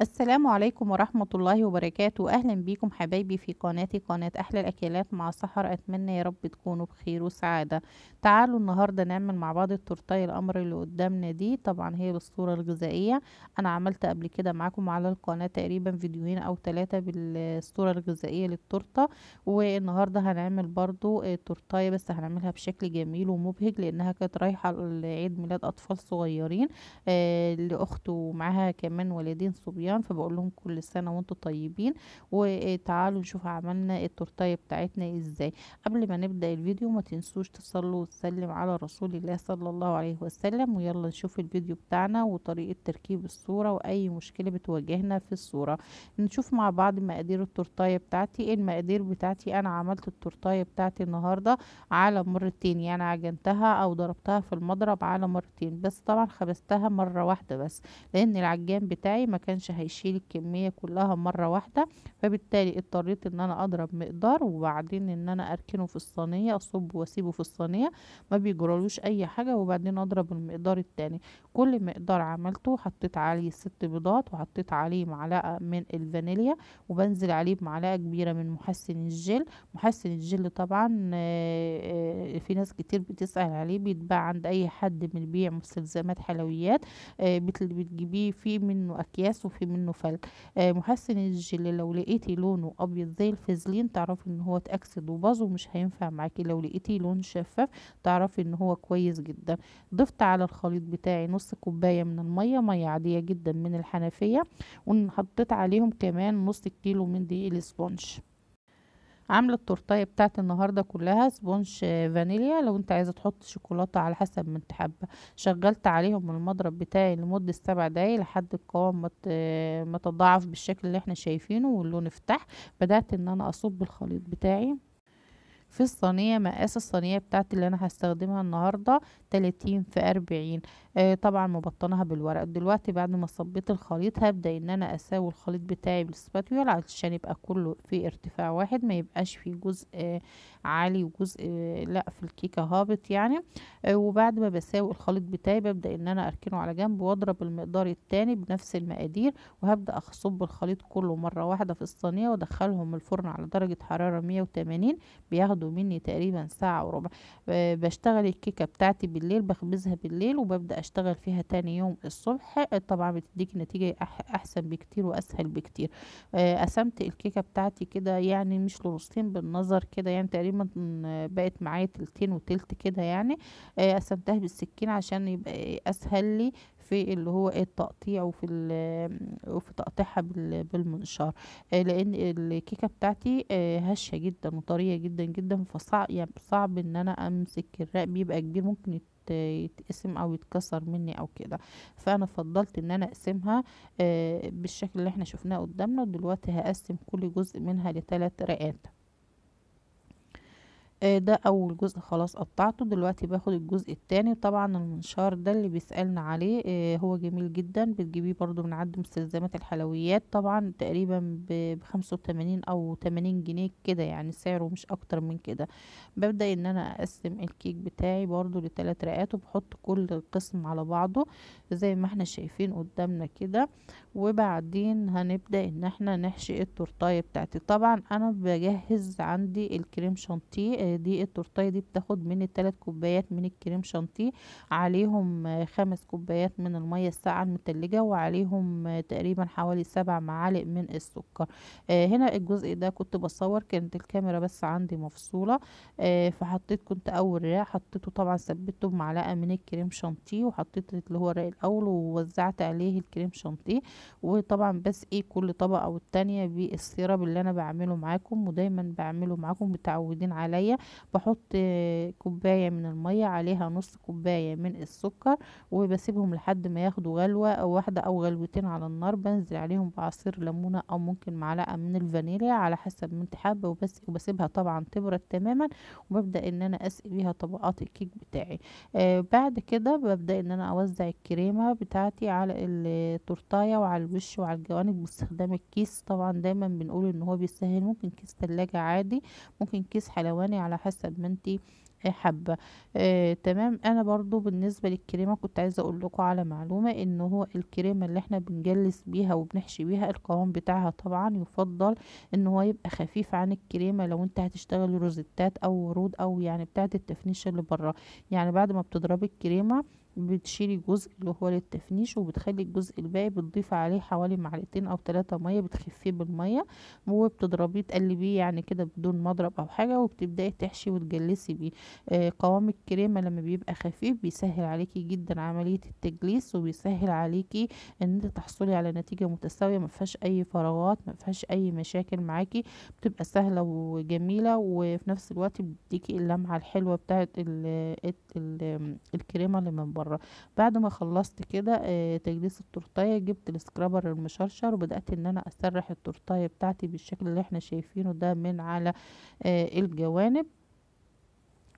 السلام عليكم ورحمة الله وبركاته أهلا بيكم حبايبي في قناتي قناة أحلى الأكلات مع سحر أتمنى يا رب تكونوا بخير وسعادة تعالوا النهاردة نعمل مع بعض التورتاية الأمر اللي قدامنا دي طبعا هي بالصورة الغذائية أنا عملت قبل كده معاكم على القناة تقريبا فيديوهين أو ثلاثة بالصورة الغذائية للتورتة والنهاردة هنعمل برضو تورتاي بس هنعملها بشكل جميل ومبهج لأنها كانت رايحة لعيد ميلاد أطفال صغيرين لأخته لأخت ومعاها كمان ولدين صغيرين الصبيان فبقول لهم كل سنه وانتم طيبين وتعالوا نشوف عملنا التورتايه بتاعتنا ازاي قبل ما نبدا الفيديو ما تنسوش تصلوا وتسلم على رسول الله صلى الله عليه وسلم ويلا نشوف الفيديو بتاعنا وطريقه تركيب الصوره واي مشكله بتواجهنا في الصوره نشوف مع بعض مقادير التورتايه بتاعتي المقادير بتاعتي انا عملت التورتايه بتاعتي النهارده على مرتين يعني عجنتها او ضربتها في المضرب على مرتين بس طبعا خبستها مره واحده بس لان العجان بتاعي ما كانش هيشيل الكمية كلها مرة واحدة فبالتالي اضطريت ان انا اضرب مقدار وبعدين ان انا اركنه في الصينية اصب واسيبه في الصينية ما بيجرالوش اي حاجة وبعدين اضرب المقدار التاني كل مقدار عملته حطيت عليه ست بيضات وحطيت عليه معلقة من الفانيليا وبنزل عليه بمعلقة كبيرة من محسن الجل محسن الجل طبعا آه، آه، في ناس كتير بتسأل عليه بيتباع عند اي حد بيبيع مستلزمات حلويات آه، بتجيبيه فيه منه اكياس وفي تعرفي منه فلت آه محسن الجل لو لقيتي لونه ابيض زي الفازلين تعرفي ان هو اتاكسد وباظ ومش هينفع معاكي لو لقيتي لون شفاف تعرفي ان هو كويس جدا ضفت على الخليط بتاعي نص كوبايه من الميه ميه عاديه جدا من الحنفيه وحطيت عليهم كمان نص كيلو من دقيق الاسبونج عامله التورتايه بتاعت النهارده كلها سبونج فانيليا لو انت عايزه تحط شوكولاته على حسب ما انت حابه شغلت عليهم المضرب بتاعي لمده سبع دقايق لحد القوام ما بالشكل اللي احنا شايفينه واللون افتح بدات ان انا اصب الخليط بتاعي في الصينية مقاس الصينية بتاعتي اللي انا هستخدمها النهاردة تلاتين في اربعين آه طبعا مبطنها بالورق دلوقتي بعد ما صبيت الخليط هبدا ان انا اساوي الخليط بتاعي بالسباتيول علشان يبقى كله في ارتفاع واحد ما يبقاش في جزء آه عالي وجزء آه لا في الكيكه هابط يعني آه، وبعد ما بساوي الخليط بتاعي ببدا ان انا اركنه على جنب واضرب المقدار التاني بنفس المقادير وهبدا اصب الخليط كله مره واحده في الصينيه وادخلهم الفرن على درجه حراره 180 بياخدوا مني تقريبا ساعه وربع آه، بشتغل الكيكه بتاعتي بالليل بخبزها بالليل وببدا اشتغل فيها تاني يوم الصبح طبعا بتديك نتيجة احسن بكتير واسهل بكتير آه، قسمت الكيكة بتاعتي كده يعني مش لنصين بالنظر كده يعني تقريبا بقت معايا تلتين وتلت كده يعني آه، قسمتها بالسكين عشان يبقى اسهل لي في اللي هو إيه، التقطيع وفي وفي تقطيعها بالمنشار آه، لان الكيكه بتاعتي آه، هشه جدا وطريه جدا جدا فصعب يعني صعب ان انا امسك الرق بيبقى كبير ممكن يتقسم او يتكسر مني او كده فانا فضلت ان انا اقسمها آه، بالشكل اللي احنا شفناه قدامنا ودلوقتي هقسم كل جزء منها لثلاث رقات آه ده اول جزء خلاص قطعته دلوقتي باخد الجزء التاني طبعا المنشار ده اللي بيسألنا عليه آه هو جميل جدا بتجيبيه برضو من عند مستلزمات الحلويات طبعا تقريبا بخمسة وتمانين او تمانين جنيه كده يعني سعره مش اكتر من كده ببدأ ان انا اقسم الكيك بتاعي برضو لتلات رقات وبحط كل قسم على بعضه زي ما احنا شايفين قدامنا كده وبعدين هنبدأ ان احنا نحشي التورتاية بتاعتي طبعا انا بجهز عندي الكريم شانتيه آه، دي التورتاية دي بتاخد مني تلات كوبايات من الكريم شانتيه عليهم آه، خمس كوبايات من المية الساقعة المتلجة وعليهم آه، تقريبا حوالي سبع معالق من السكر هنا الجزء ده كنت بصور كانت الكاميرا بس عندي مفصولة آه فحطيت كنت اول رق حطيته طبعا ثبته بمعلقه من الكريم شانتيه وحطيت اللي هو الرق الاول ووزعت عليه الكريم شانتيه وطبعا بس ايه كل طبقه والتانيه بالسيرب اللي انا بعمله معاكم ودايما بعمله معاكم متعودين عليا بحط آه كوبايه من الميه عليها نص كوبايه من السكر وبسيبهم لحد ما ياخدوا غلوه او واحده او غلوتين على النار بنزل عليهم بعصير ليمونه او ممكن معلقه من الفانيليا على حسب ما انت حابه وبس وبسيبها طبعا تبرد تماما وببدا ان انا اسقي بيها طبقات الكيك بتاعي آه بعد كده ببدا ان انا اوزع الكريمه بتاعتي على التورتايه وعلى الوش وعلى الجوانب باستخدام الكيس طبعا دايما بنقول ان هو بيسهل ممكن كيس تلاجة عادي ممكن كيس حلواني على حسب ما انتي حبة آه تمام انا برضو بالنسبة للكريمة كنت عايزة اقول لكم على معلومة ان هو الكريمة اللي احنا بنجلس بيها وبنحشي بيها القوام بتاعها طبعا يفضل ان هو يبقى خفيف عن الكريمة لو انت هتشتغلي روزتات او ورود او يعني بتاعة التفنيش اللي بره يعني بعد ما بتضربي الكريمة بتشيلي الجزء اللي هو للتفنيش وبتخلي الجزء الباقي بتضيف عليه حوالي معلقتين او ثلاثة مية بتخفيه بالمية وبتضربيه تقلبيه يعني كده بدون مضرب او حاجة وبتبدأي تحشي وتجلسي بيه آه قوام الكريمة لما بيبقى خفيف بيسهل عليكي جدا عملية التجليس وبيسهل عليكي ان انت تحصلي على نتيجة متساوية ما فيهاش اي فراغات ما فيهاش اي مشاكل معاكي بتبقى سهلة وجميلة وفي نفس الوقت بتديكي اللمعة الحلوة بتاعت الكريمة اللي من بره بره بعد ما خلصت كده آه، تجليس التورتايه جبت السكرابر المشرشر وبدات ان انا اسرح التورتايه بتاعتي بالشكل اللي احنا شايفينه ده من على آه، الجوانب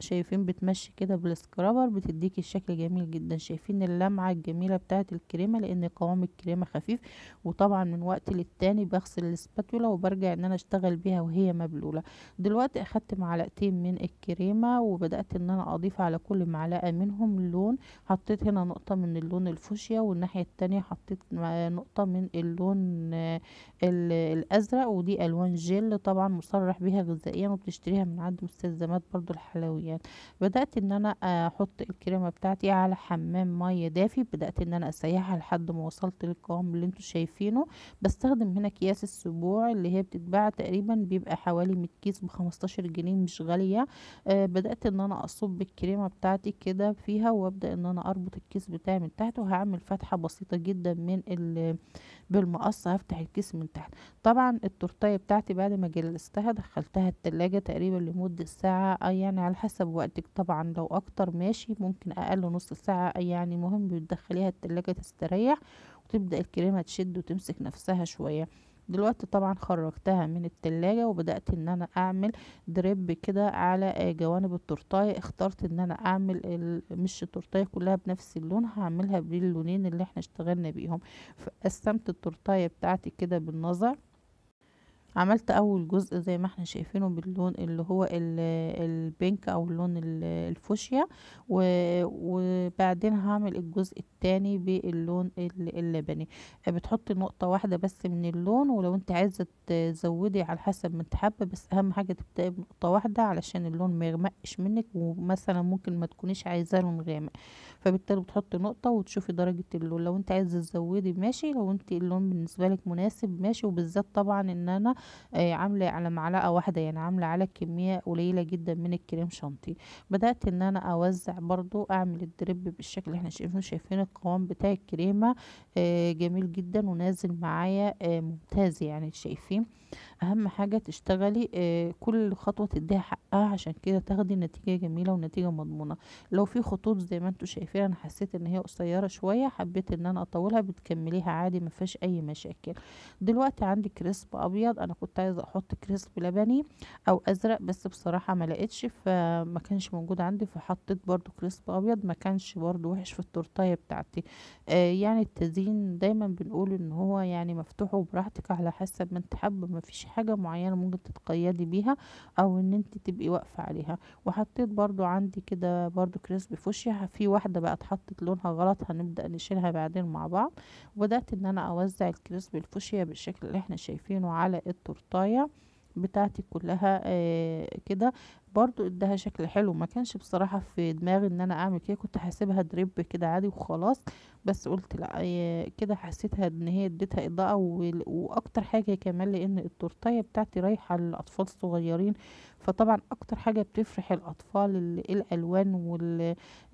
شايفين بتمشي كده بالسكرابر بتديكي الشكل جميل جدا شايفين اللمعه الجميله بتاعه الكريمه لان قوام الكريمه خفيف وطبعا من وقت للتاني بغسل الاسباتولا وبرجع ان انا اشتغل بيها وهي مبلوله دلوقتي اخدت معلقتين من الكريمه وبدات ان انا اضيف على كل معلقه منهم لون حطيت هنا نقطه من اللون الفوشيا والناحيه التانية حطيت نقطه من اللون الازرق ودي الوان جل طبعا مصرح بيها غذائيا وبتشتريها من عند مستلزمات برضو الحلويات معين بدأت ان انا احط الكريمة بتاعتي على حمام مية دافي بدأت ان انا اسيحها لحد ما وصلت للقوام اللي انتوا شايفينه بستخدم هنا اكياس السبوع اللي هي بتتباع تقريبا بيبقى حوالي 100 كيس ب 15 جنيه مش غالية آه بدأت ان انا اصب الكريمة بتاعتي كده فيها وابدأ ان انا اربط الكيس بتاعي من تحت وهعمل فتحة بسيطة جدا من ال بالمقص هفتح الكيس من تحت طبعا التورتايه بتاعتي بعد ما جلستها دخلتها التلاجة تقريبا لمدة ساعة أي يعني على حسب وقتك طبعا لو أكتر ماشي ممكن أقل نص ساعة أي يعني مهم بتدخليها التلاجة تستريح وتبدأ الكريمة تشد وتمسك نفسها شوية دلوقتي طبعا خرجتها من التلاجة وبدأت ان انا اعمل دريب كده على جوانب التورتاية اخترت ان انا اعمل مش التورتاية كلها بنفس اللون هعملها باللونين اللي احنا اشتغلنا بيهم فقسمت التورتاية بتاعتي كده بالنظر عملت اول جزء زي ما احنا شايفينه باللون اللي هو البينك او اللون الفوشيا وبعدين هعمل الجزء التاني باللون اللبني بتحطي نقطة واحدة بس من اللون ولو انت عايزة تزودي على حسب ما انت حابة بس اهم حاجة تبتدي بنقطة واحدة علشان اللون ما يغمقش منك ومثلا ممكن ما تكونيش عايزاه لون غامق فبالتالي بتحطي نقطة وتشوفي درجة اللون لو انت عايزة تزودي ماشي لو انت اللون بالنسبة لك مناسب ماشي وبالذات طبعا ان انا آه، عامله على معلقه واحده يعني عامله على كميه قليله جدا من الكريم شانتي بدات ان انا اوزع برضو اعمل الدريب بالشكل اللي احنا شايفينه شايفين القوام بتاع الكريمه آه، جميل جدا ونازل معايا آه، ممتاز يعني شايفين اهم حاجة تشتغلي آه، كل خطوة تديها حقها عشان كده تاخدي نتيجة جميلة ونتيجة مضمونة لو في خطوط زي ما انتوا شايفين انا حسيت ان هي قصيرة شوية حبيت ان انا اطولها بتكمليها عادي مفيهاش اي مشاكل دلوقتي عندي كريسب ابيض انا كنت عايزة احط كريسب لبني او ازرق بس بصراحة ما لقيتش فما كانش موجود عندي فحطيت برضو كريسب ابيض ما كانش برضو وحش في التورتاية بتاعتي آه يعني التزيين دايما بنقول ان هو يعني مفتوح وبراحتك على حسب ما انت حابة مفيش حاجة معينة ممكن تتقيدي بيها او ان انت تبقي واقفة عليها وحطيت برضو عندي كده برضو كريسبي فوشيا في واحدة بقى اتحطت لونها غلط هنبدأ نشيلها بعدين مع بعض وبدأت ان انا اوزع الكريسبي الفوشيا بالشكل اللي احنا شايفينه على التورتايه بتاعتي كلها آه كده برضو اداها شكل حلو ما كانش بصراحة في دماغي ان انا اعمل كده كنت حاسبها دريب كده عادي وخلاص بس قلت لا آه، كده حسيتها ان هي اديتها اضاءة واكتر حاجة كمان لان التورتاية بتاعتي رايحة للاطفال الصغيرين فطبعا اكتر حاجة بتفرح الاطفال الالوان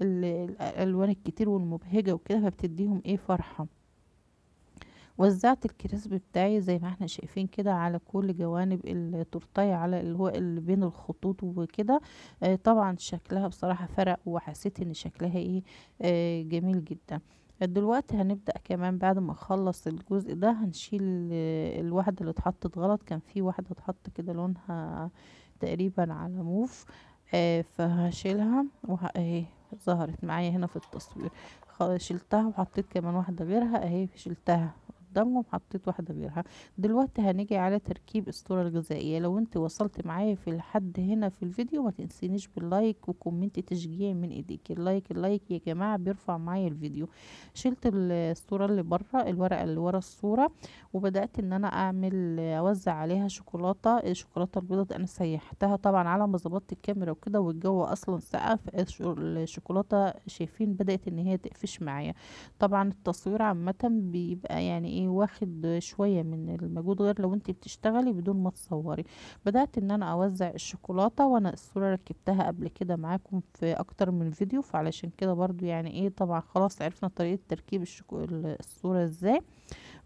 والالوان الكتير والمبهجة وكده فبتديهم ايه فرحة وزعت الكريسب بتاعي زي ما احنا شايفين كده على كل جوانب التورتايه على اللي هو اللي بين الخطوط وكده آه طبعا شكلها بصراحه فرق وحسيت ان شكلها ايه آه جميل جدا دلوقتي هنبدأ كمان بعد ما اخلص الجزء ده هنشيل آه، الواحدة اللي اتحطت غلط كان في واحدة اتحط كده لونها تقريبا على موف آه فهشيلها وه... اهي ظهرت معايا هنا في التصوير شلتها وحطيت كمان واحدة غيرها اهي شلتها قدامهم حطيت واحدة غيرها دلوقتي هنيجي على تركيب الصورة الغذائية لو انت وصلت معايا في الحد هنا في الفيديو ما تنسينيش باللايك وكومنت تشجيعي من ايديك اللايك اللايك يا جماعة بيرفع معايا الفيديو شلت الصورة اللي بره الورقة اللي ورا الصورة وبدأت ان انا اعمل اوزع عليها شوكولاتة الشوكولاتة البيضاء انا سيحتها طبعا على ما ظبطت الكاميرا وكده والجو اصلا سقف الشوكولاته شايفين بدأت ان هي تقفش معايا طبعا التصوير عامة بيبقى يعني ايه ايه واخد شويه من المجهود غير لو انت بتشتغلي بدون ما تصوري بدات ان انا اوزع الشوكولاته وانا الصوره ركبتها قبل كده معاكم في اكتر من فيديو فعلشان كده برضو يعني ايه طبعا خلاص عرفنا طريقه تركيب الصوره ازاي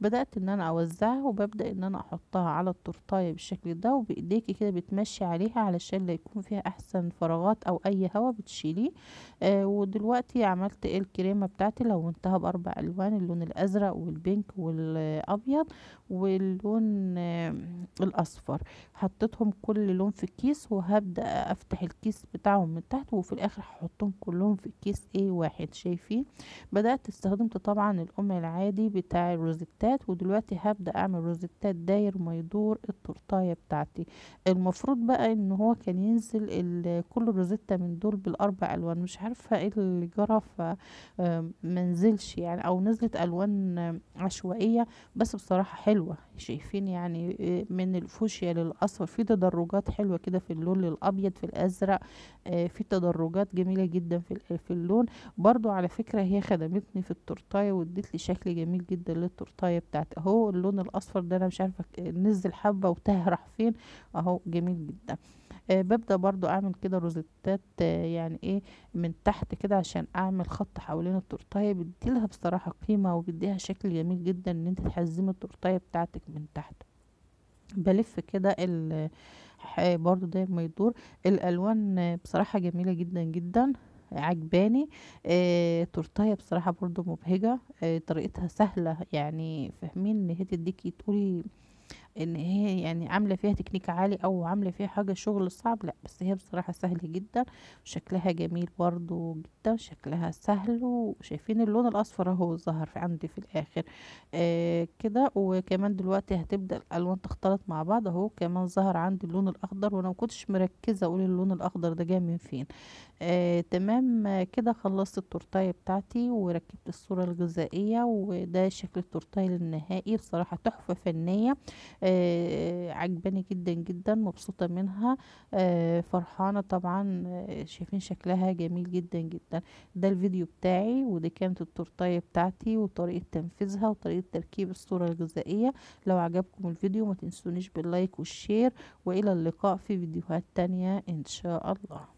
بدأت ان انا اوزعها وببدأ ان انا احطها على التورتاية بالشكل ده وبايديكي كده بتمشي عليها علشان لا يكون فيها احسن فراغات او اي هوا بتشيليه آه ودلوقتي عملت الكريمة بتاعتي لونتها باربع الوان اللون الازرق والبينك والابيض واللون آه الاصفر حطيتهم كل لون في كيس وهبدأ افتح الكيس بتاعهم من تحت وفي الاخر هحطهم كلهم في كيس ايه واحد شايفين بدأت استخدمت طبعا القمع العادي بتاع الروزيتات روزتات ودلوقتي هبدأ اعمل روزتات داير ما يدور التورتاية بتاعتي المفروض بقى ان هو كان ينزل كل روزتة من دول بالاربع الوان مش عارفة ايه اللي جرى فمنزلش آه، يعني او نزلت الوان عشوائية بس بصراحة حلوة شايفين يعني آه، من الفوشيا للاصفر في تدرجات حلوة كده في اللون الابيض في الازرق آه، في تدرجات جميلة جدا في اللون برضو على فكرة هي خدمتني في التورتاية واديت لي شكل جميل جدا للتورتاية البداية اهو اللون الاصفر ده انا مش عارفة نزل حبة وتهرح فين اهو جميل جدا آه ببدأ برضو اعمل كده روزيتات آه يعني ايه من تحت كده عشان اعمل خط حوالين التورتاية بديلها بصراحة قيمة وبديها شكل جميل جدا ان انت تحزمي التورتاية بتاعتك من تحت بلف كده برضو دايما ما يدور الالوان بصراحة جميلة جدا جدا عجباني آه تورتايه بصراحه برضو مبهجه آه طريقتها سهله يعني فاهمين ان هي تديكي تقولي ان هي يعني عامله فيها تكنيك عالي او عامله فيها حاجه شغل صعب لا بس هي بصراحه سهل جدا وشكلها جميل برضو جدا شكلها سهل وشايفين اللون الاصفر اهو ظهر عندي في الاخر آه كده وكمان دلوقتي هتبدا الالوان تختلط مع بعض اهو كمان ظهر عندي اللون الاخضر وانا ما كنتش مركزه اقول اللون الاخضر ده جاي من فين آه تمام كده خلصت التورتايه بتاعتي وركبت الصوره الغذائيه وده شكل التورتايه النهائي بصراحه تحفه فنيه آه آه، عجباني جدا جدا مبسوطة منها آه، فرحانة طبعا آه، شايفين شكلها جميل جدا جدا ده الفيديو بتاعي ودي كانت التورتاية بتاعتي وطريقة تنفيذها وطريقة تركيب الصورة الغذائية لو عجبكم الفيديو ما تنسونيش باللايك والشير والى اللقاء في فيديوهات تانية ان شاء الله